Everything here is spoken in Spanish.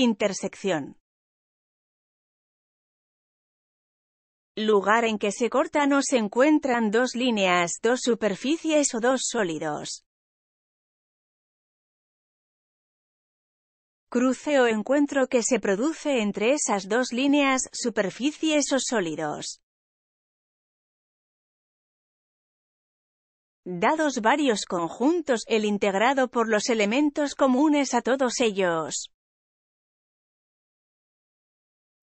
Intersección. Lugar en que se cortan o se encuentran dos líneas, dos superficies o dos sólidos. Cruce o encuentro que se produce entre esas dos líneas, superficies o sólidos. Dados varios conjuntos, el integrado por los elementos comunes a todos ellos.